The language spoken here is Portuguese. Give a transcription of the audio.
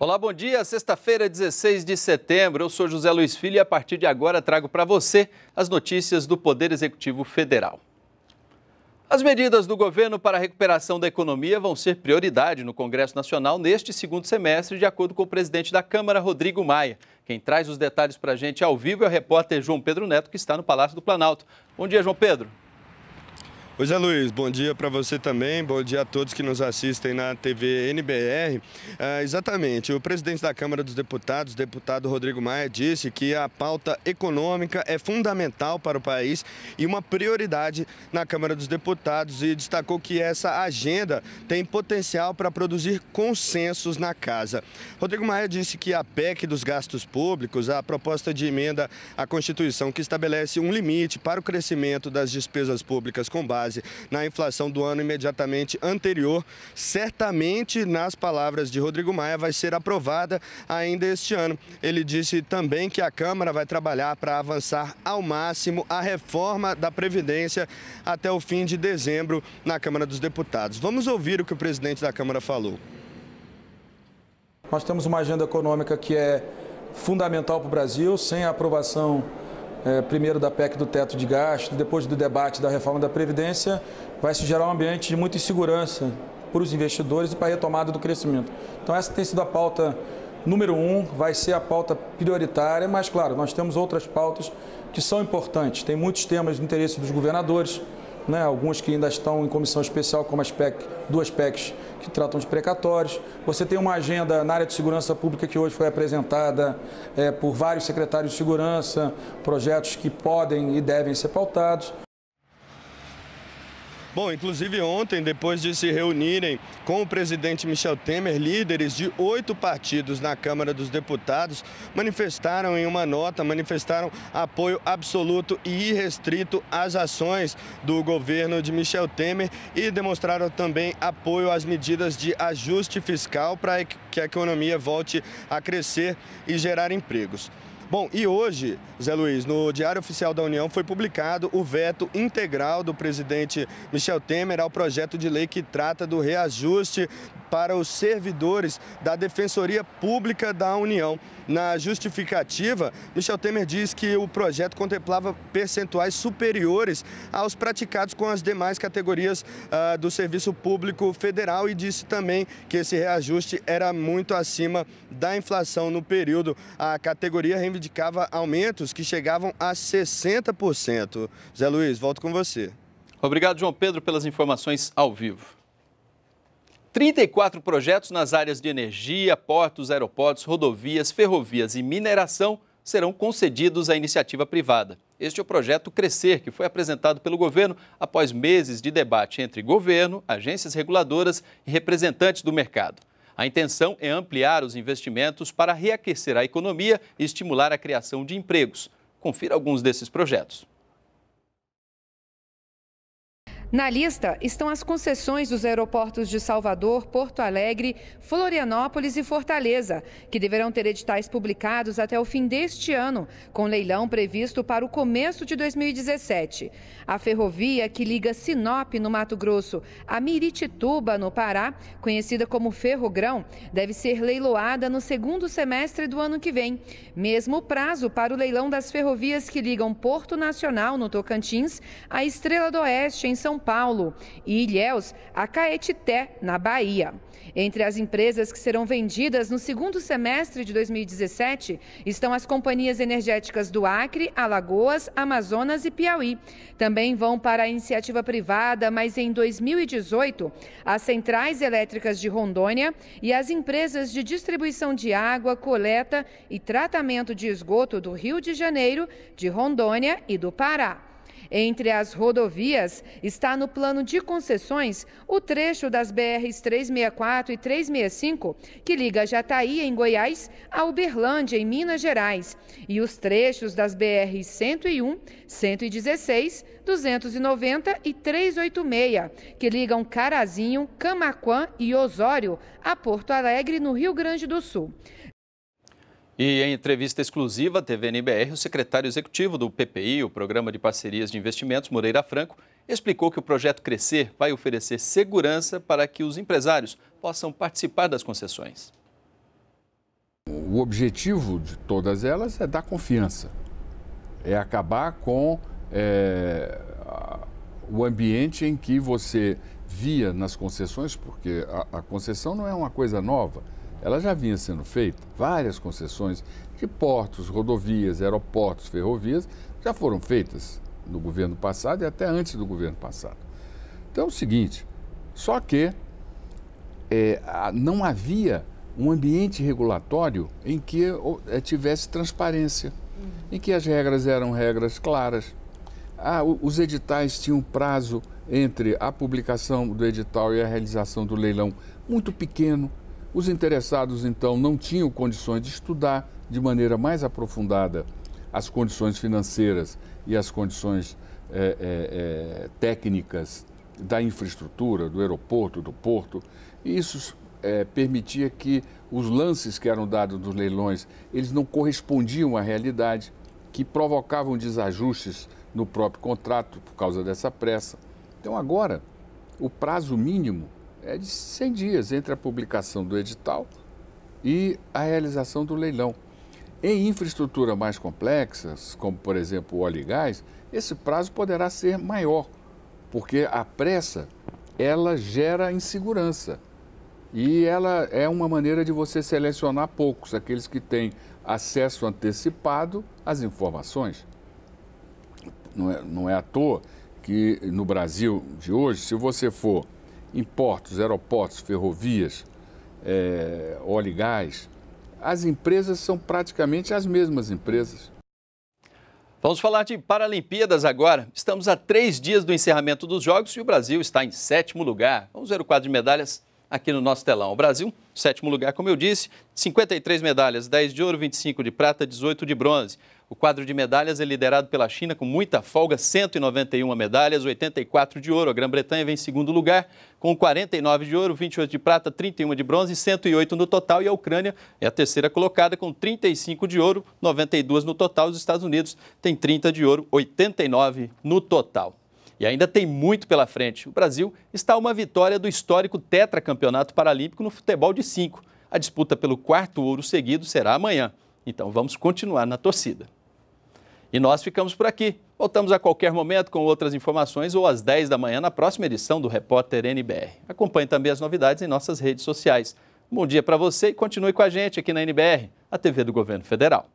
Olá, bom dia. Sexta-feira, 16 de setembro. Eu sou José Luiz Filho e a partir de agora trago para você as notícias do Poder Executivo Federal. As medidas do governo para a recuperação da economia vão ser prioridade no Congresso Nacional neste segundo semestre, de acordo com o presidente da Câmara, Rodrigo Maia. Quem traz os detalhes para a gente ao vivo é o repórter João Pedro Neto, que está no Palácio do Planalto. Bom dia, João Pedro. Ô Zé Luiz, bom dia para você também, bom dia a todos que nos assistem na TV NBR. Ah, exatamente, o presidente da Câmara dos Deputados, deputado Rodrigo Maia, disse que a pauta econômica é fundamental para o país e uma prioridade na Câmara dos Deputados e destacou que essa agenda tem potencial para produzir consensos na casa. Rodrigo Maia disse que a PEC dos gastos públicos, a proposta de emenda à Constituição que estabelece um limite para o crescimento das despesas públicas com base base na inflação do ano imediatamente anterior, certamente, nas palavras de Rodrigo Maia, vai ser aprovada ainda este ano. Ele disse também que a Câmara vai trabalhar para avançar ao máximo a reforma da Previdência até o fim de dezembro na Câmara dos Deputados. Vamos ouvir o que o presidente da Câmara falou. Nós temos uma agenda econômica que é fundamental para o Brasil. Sem a aprovação é, primeiro da PEC do teto de gasto, depois do debate da reforma da Previdência, vai se gerar um ambiente de muita insegurança para os investidores e para a retomada do crescimento. Então, essa tem sido a pauta número um, vai ser a pauta prioritária, mas, claro, nós temos outras pautas que são importantes. Tem muitos temas de interesse dos governadores, né, alguns que ainda estão em comissão especial, como as PEC, duas PECs que tratam de precatórios. Você tem uma agenda na área de segurança pública que hoje foi apresentada é, por vários secretários de segurança, projetos que podem e devem ser pautados. Bom, inclusive ontem, depois de se reunirem com o presidente Michel Temer, líderes de oito partidos na Câmara dos Deputados manifestaram em uma nota, manifestaram apoio absoluto e irrestrito às ações do governo de Michel Temer e demonstraram também apoio às medidas de ajuste fiscal para que a economia volte a crescer e gerar empregos. Bom, e hoje, Zé Luiz, no Diário Oficial da União foi publicado o veto integral do presidente Michel Temer ao projeto de lei que trata do reajuste para os servidores da Defensoria Pública da União. Na justificativa, Michel Temer diz que o projeto contemplava percentuais superiores aos praticados com as demais categorias ah, do Serviço Público Federal e disse também que esse reajuste era muito acima da inflação no período. A categoria reivindicou indicava aumentos que chegavam a 60%. Zé Luiz, volto com você. Obrigado, João Pedro, pelas informações ao vivo. 34 projetos nas áreas de energia, portos, aeroportos, rodovias, ferrovias e mineração serão concedidos à iniciativa privada. Este é o projeto Crescer, que foi apresentado pelo governo após meses de debate entre governo, agências reguladoras e representantes do mercado. A intenção é ampliar os investimentos para reaquecer a economia e estimular a criação de empregos. Confira alguns desses projetos. Na lista estão as concessões dos aeroportos de Salvador, Porto Alegre, Florianópolis e Fortaleza, que deverão ter editais publicados até o fim deste ano, com leilão previsto para o começo de 2017. A ferrovia que liga Sinop, no Mato Grosso, a Miritituba, no Pará, conhecida como Ferrogrão, deve ser leiloada no segundo semestre do ano que vem. Mesmo prazo para o leilão das ferrovias que ligam Porto Nacional, no Tocantins, à Estrela do Oeste, em São são Paulo, e Ilhéus a Caetité, na Bahia. Entre as empresas que serão vendidas no segundo semestre de 2017 estão as companhias energéticas do Acre, Alagoas, Amazonas e Piauí. Também vão para a iniciativa privada, mas em 2018, as centrais elétricas de Rondônia e as empresas de distribuição de água, coleta e tratamento de esgoto do Rio de Janeiro, de Rondônia e do Pará. Entre as rodovias, está no plano de concessões o trecho das BRs 364 e 365, que liga Jataí, em Goiás, a Uberlândia, em Minas Gerais, e os trechos das BRs 101, 116, 290 e 386, que ligam Carazinho, Camaquã e Osório a Porto Alegre, no Rio Grande do Sul. E em entrevista exclusiva à TV NBR, o secretário executivo do PPI, o Programa de Parcerias de Investimentos, Moreira Franco, explicou que o projeto Crescer vai oferecer segurança para que os empresários possam participar das concessões. O objetivo de todas elas é dar confiança, é acabar com é, o ambiente em que você via nas concessões, porque a, a concessão não é uma coisa nova ela já vinha sendo feita, várias concessões de portos, rodovias, aeroportos, ferrovias, já foram feitas no governo passado e até antes do governo passado. Então é o seguinte, só que é, não havia um ambiente regulatório em que é, tivesse transparência, uhum. em que as regras eram regras claras. Ah, os editais tinham prazo entre a publicação do edital e a realização do leilão muito pequeno, os interessados, então, não tinham condições de estudar de maneira mais aprofundada as condições financeiras e as condições é, é, é, técnicas da infraestrutura, do aeroporto, do porto. E isso eh, permitia que os lances que eram dados nos leilões, eles não correspondiam à realidade, que provocavam desajustes no próprio contrato por causa dessa pressa. Então agora, o prazo mínimo é de 100 dias entre a publicação do edital e a realização do leilão. Em infraestrutura mais complexas, como por exemplo óleo e gás, esse prazo poderá ser maior, porque a pressa ela gera insegurança e ela é uma maneira de você selecionar poucos, aqueles que têm acesso antecipado às informações. Não é, não é à toa que no Brasil de hoje, se você for em portos, aeroportos, ferrovias, é, óleo e gás, as empresas são praticamente as mesmas empresas. Vamos falar de Paralimpíadas agora. Estamos a três dias do encerramento dos Jogos e o Brasil está em sétimo lugar. Vamos ver o quadro de medalhas aqui no nosso telão. O Brasil, sétimo lugar, como eu disse, 53 medalhas, 10 de ouro, 25 de prata, 18 de bronze. O quadro de medalhas é liderado pela China com muita folga, 191 medalhas, 84 de ouro. A Grã-Bretanha vem em segundo lugar com 49 de ouro, 28 de prata, 31 de bronze 108 no total. E a Ucrânia é a terceira colocada com 35 de ouro, 92 no total. Os Estados Unidos têm 30 de ouro, 89 no total. E ainda tem muito pela frente. O Brasil está a uma vitória do histórico tetracampeonato paralímpico no futebol de cinco. A disputa pelo quarto ouro seguido será amanhã. Então vamos continuar na torcida. E nós ficamos por aqui. Voltamos a qualquer momento com outras informações ou às 10 da manhã na próxima edição do Repórter NBR. Acompanhe também as novidades em nossas redes sociais. bom dia para você e continue com a gente aqui na NBR, a TV do Governo Federal.